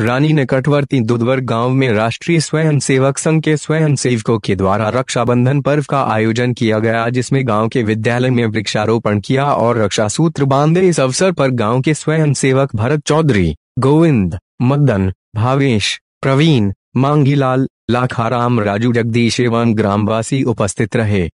रानी ने कटवर्ती दुधवर गांव में राष्ट्रीय स्वयंसेवक संघ के स्वयंसेवकों के द्वारा रक्षाबंधन पर्व का आयोजन किया गया जिसमें गांव के विद्यालय में वृक्षारोपण किया और रक्षा सूत्र बांधे इस अवसर पर गांव के स्वयंसेवक भरत चौधरी गोविंद मदन भावेश प्रवीण मांगीलाल लाखाराम राजू जगदीश एवं ग्रामवासी उपस्थित रहे